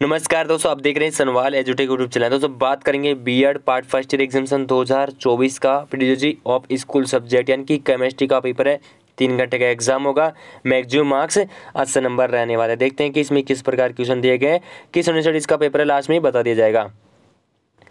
नमस्कार दोस्तों आप देख रहे हैं सनवाल एजुटेक यूट्यूब चैनल दोस्तों बात करेंगे B Ed part first year examination 2024 का पीडीजी ऑफ स्कूल सब्जेक्ट यानी कि केमिस्ट्री का पेपर है तीन घंटे का एग्जाम होगा मैक्सिमम मार्क्स अस्सी नंबर रहने वाले देखते हैं कि इसमें किस प्रकार क्वेश्चन दिए गए किस अनुसार इसका पेपर है लास्ट में बता दिया जाएगा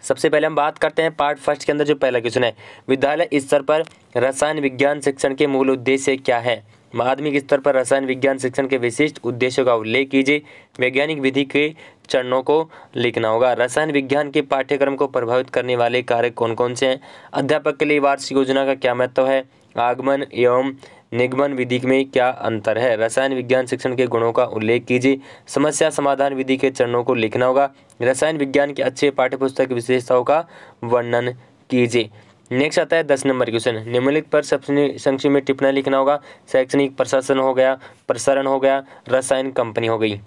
सबसे पहले हम बात करते हैं पार्ट फर्स्ट के अंदर जो पहला क्वेश्चन है विद्यालय स्तर पर रसायन विज्ञान शिक्षण के मूल उद्देश्य क्या है माध्यमिक स्तर पर रसायन विज्ञान शिक्षण के विशिष्ट उद्देश्यों का उल्लेख कीजिए वैज्ञानिक विधि के चरणों को लिखना होगा रसायन विज्ञान के पाठ्यक्रम को प्रभावित करने वाले कार्य कौन कौन से हैं अध्यापक के लिए वार्षिक योजना का क्या महत्व है आगमन एवं निगमन विधि में क्या अंतर है रसायन विज्ञान शिक्षण के गुणों का उल्लेख कीजिए समस्या समाधान विधि के चरणों को लिखना होगा रसायन विज्ञान के अच्छे पाठ्यपुस्तक विशेषताओं का वर्णन कीजिए नेक्स्ट आता है दस नंबर क्वेश्चन निम्नलिखित पर सबसे संक्षिप्त में टिप्पणा लिखना होगा शैक्षणिक प्रशासन हो गया प्रसारण हो गया रसायन कंपनी हो गई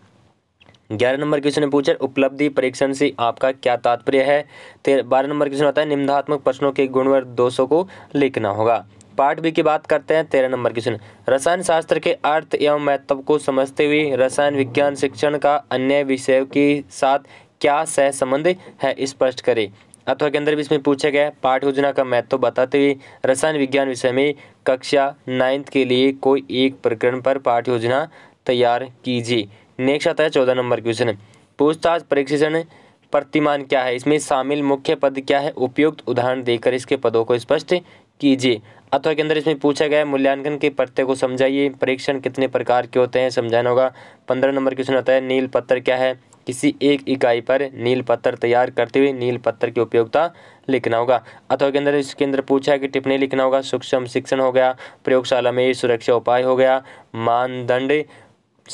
ग्यारह नंबर क्वेश्चन में पूछा उपलब्धि परीक्षण से आपका क्या तात्पर्य है बारह नंबर क्वेश्चन आता है निम्नात्मक प्रश्नों के गुणवर दोषों को लिखना होगा पार्ट बी की बात करते हैं तेरह नंबर क्वेश्चन रसायन शास्त्र के अर्थ एवं महत्व को समझते हुए रसायन विज्ञान शिक्षण का अन्य विषय के साथ क्या सह संबंध है स्पष्ट करें अथवा के अंदर भी इसमें पूछा गया पाठ योजना का महत्व बताते हुए रसायन विज्ञान विषय में कक्षा नाइन्थ के लिए कोई एक प्रकरण पर पाठ योजना तैयार कीजिए नेक्स्ट आता है चौदह नंबर क्वेश्चन पूछताछ परीक्षण प्रतिमान क्या है इसमें शामिल मुख्य पद क्या है उपयुक्त उदाहरण देकर इसके पदों को स्पष्ट कीजिए अथवा के अंदर इसमें पूछा गया मूल्यांकन के प्रत्यय को समझाइए परीक्षण कितने प्रकार के होते हैं समझाना होगा पंद्रह नंबर क्वेश्चन आता है नील पत्थर क्या है किसी एक इकाई पर नील पत्थर तैयार करते हुए नील पत्थर की उपयोगिता लिखना होगा अथवा के अंदर इसके अंदर पूछा है कि टिप्पणी लिखना होगा सूक्ष्म शिक्षण हो गया प्रयोगशाला में सुरक्षा उपाय हो गया मानदंड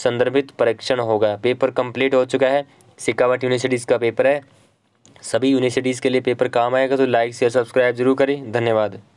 संदर्भित परीक्षण हो गया पेपर कंप्लीट हो चुका है सिकावट यूनिवर्सिटीज़ का पेपर है सभी यूनिवर्सिटीज़ के लिए पेपर काम आएगा तो लाइक शेयर सब्सक्राइब जरूर करें धन्यवाद